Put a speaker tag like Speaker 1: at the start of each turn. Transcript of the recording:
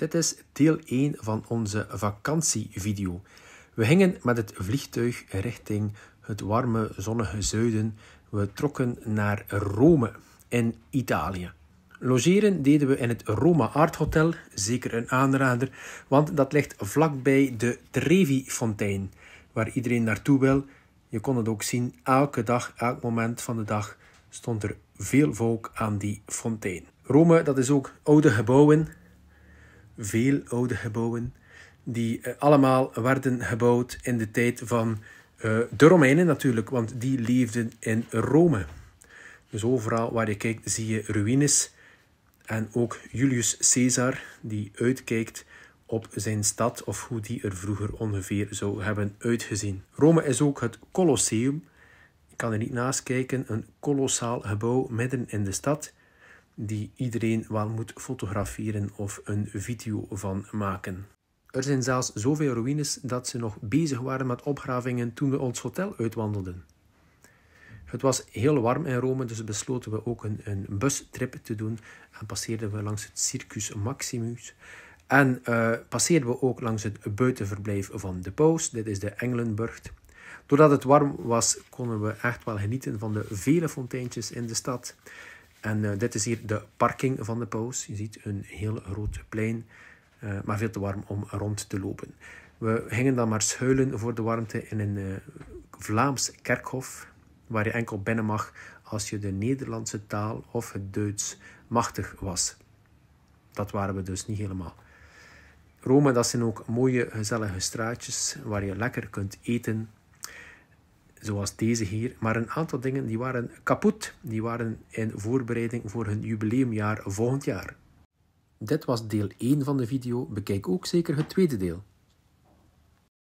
Speaker 1: Dit is deel 1 van onze vakantievideo. We gingen met het vliegtuig richting het warme, zonnige zuiden. We trokken naar Rome in Italië. Logeren deden we in het Roma Art Hotel, zeker een aanrader, want dat ligt vlakbij de Trevi Fontein, waar iedereen naartoe wil. Je kon het ook zien, elke dag, elk moment van de dag stond er veel volk aan die fontein. Rome, dat is ook oude gebouwen, veel oude gebouwen, die eh, allemaal werden gebouwd in de tijd van eh, de Romeinen natuurlijk, want die leefden in Rome. Dus overal waar je kijkt zie je ruïnes. En ook Julius Caesar, die uitkijkt op zijn stad of hoe die er vroeger ongeveer zou hebben uitgezien. Rome is ook het Colosseum. Ik kan er niet naast kijken, een kolossaal gebouw midden in de stad die iedereen wel moet fotograferen of een video van maken. Er zijn zelfs zoveel ruïnes dat ze nog bezig waren met opgravingen toen we ons hotel uitwandelden. Het was heel warm in Rome, dus besloten we ook een, een bustrip te doen en passeerden we langs het Circus Maximus. En eh, passeerden we ook langs het buitenverblijf van de paus, dit is de Engelenburg. Doordat het warm was, konden we echt wel genieten van de vele fonteintjes in de stad. En eh, dit is hier de parking van de paus. Je ziet een heel groot plein, eh, maar veel te warm om rond te lopen. We gingen dan maar schuilen voor de warmte in een eh, Vlaams kerkhof, waar je enkel binnen mag als je de Nederlandse taal of het Duits machtig was. Dat waren we dus niet helemaal. Rome, dat zijn ook mooie, gezellige straatjes waar je lekker kunt eten zoals deze hier. Maar een aantal dingen die waren kapot. Die waren in voorbereiding voor hun jubileumjaar volgend jaar. Dit was deel 1 van de video. Bekijk ook zeker het tweede deel.